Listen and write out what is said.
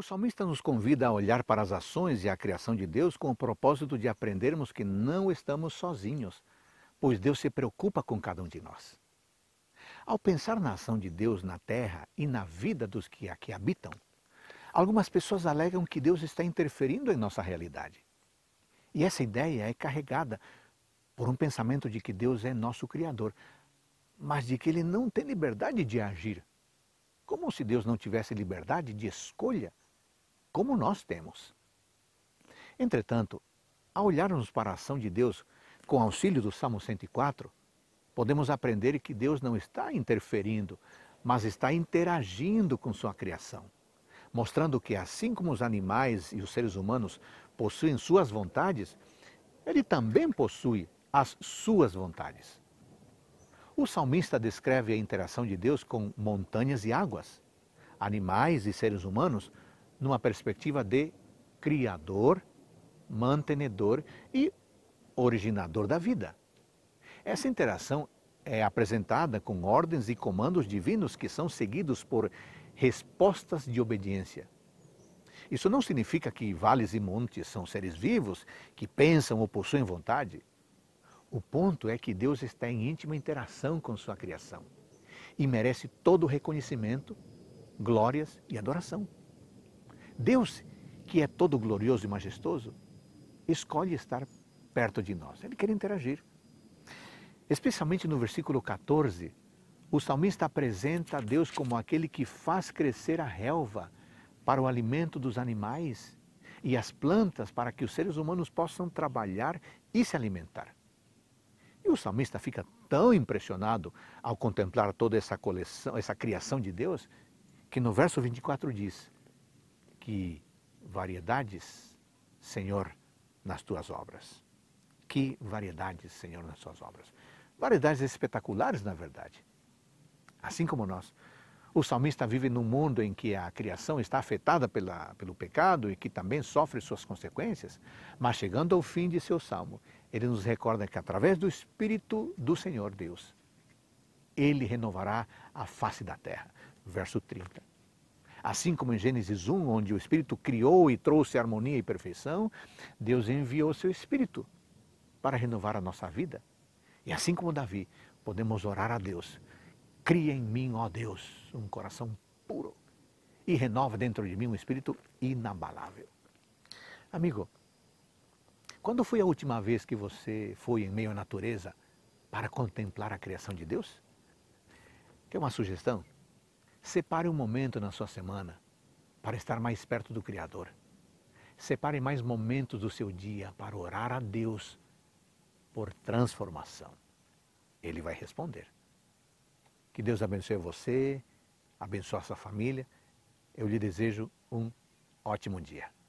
O salmista nos convida a olhar para as ações e a criação de Deus com o propósito de aprendermos que não estamos sozinhos, pois Deus se preocupa com cada um de nós. Ao pensar na ação de Deus na terra e na vida dos que aqui habitam, algumas pessoas alegam que Deus está interferindo em nossa realidade. E essa ideia é carregada por um pensamento de que Deus é nosso Criador, mas de que ele não tem liberdade de agir. Como se Deus não tivesse liberdade de escolha como nós temos. Entretanto, ao olharmos para a ação de Deus com auxílio do Salmo 104, podemos aprender que Deus não está interferindo, mas está interagindo com sua criação, mostrando que, assim como os animais e os seres humanos possuem suas vontades, ele também possui as suas vontades. O salmista descreve a interação de Deus com montanhas e águas, animais e seres humanos numa perspectiva de criador, mantenedor e originador da vida. Essa interação é apresentada com ordens e comandos divinos que são seguidos por respostas de obediência. Isso não significa que vales e montes são seres vivos que pensam ou possuem vontade. O ponto é que Deus está em íntima interação com sua criação e merece todo o reconhecimento, glórias e adoração. Deus, que é todo glorioso e majestoso, escolhe estar perto de nós. Ele quer interagir. Especialmente no versículo 14, o salmista apresenta a Deus como aquele que faz crescer a relva para o alimento dos animais e as plantas para que os seres humanos possam trabalhar e se alimentar. E o salmista fica tão impressionado ao contemplar toda essa coleção, essa criação de Deus, que no verso 24 diz: que variedades, Senhor, nas tuas obras. Que variedades, Senhor, nas tuas obras. Variedades espetaculares, na verdade. Assim como nós. O salmista vive num mundo em que a criação está afetada pela, pelo pecado e que também sofre suas consequências, mas chegando ao fim de seu salmo, ele nos recorda que através do Espírito do Senhor Deus, ele renovará a face da terra. Verso 30. Assim como em Gênesis 1, onde o Espírito criou e trouxe harmonia e perfeição, Deus enviou seu Espírito para renovar a nossa vida. E assim como Davi, podemos orar a Deus: Cria em mim, ó Deus, um coração puro e renova dentro de mim um espírito inabalável. Amigo, quando foi a última vez que você foi em meio à natureza para contemplar a criação de Deus? Tem uma sugestão? Separe um momento na sua semana para estar mais perto do Criador. Separe mais momentos do seu dia para orar a Deus por transformação. Ele vai responder. Que Deus abençoe você, abençoe a sua família. Eu lhe desejo um ótimo dia.